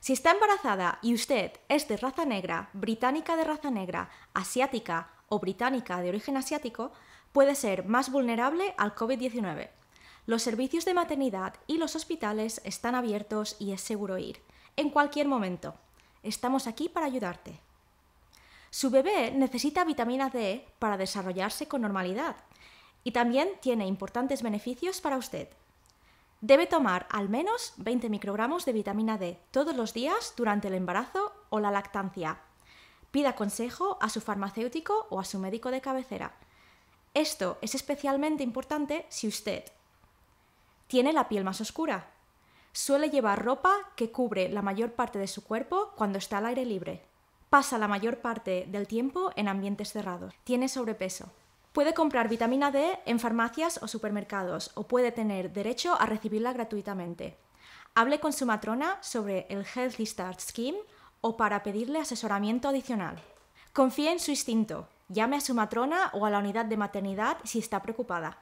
Si está embarazada y usted es de raza negra, británica de raza negra, asiática o británica de origen asiático, puede ser más vulnerable al COVID-19. Los servicios de maternidad y los hospitales están abiertos y es seguro ir, en cualquier momento. Estamos aquí para ayudarte. Su bebé necesita vitamina D para desarrollarse con normalidad y también tiene importantes beneficios para usted. Debe tomar al menos 20 microgramos de vitamina D todos los días durante el embarazo o la lactancia. Pida consejo a su farmacéutico o a su médico de cabecera. Esto es especialmente importante si usted tiene la piel más oscura. Suele llevar ropa que cubre la mayor parte de su cuerpo cuando está al aire libre. Pasa la mayor parte del tiempo en ambientes cerrados. Tiene sobrepeso puede comprar vitamina D en farmacias o supermercados o puede tener derecho a recibirla gratuitamente. Hable con su matrona sobre el Healthy Start Scheme o para pedirle asesoramiento adicional. Confíe en su instinto. Llame a su matrona o a la unidad de maternidad si está preocupada.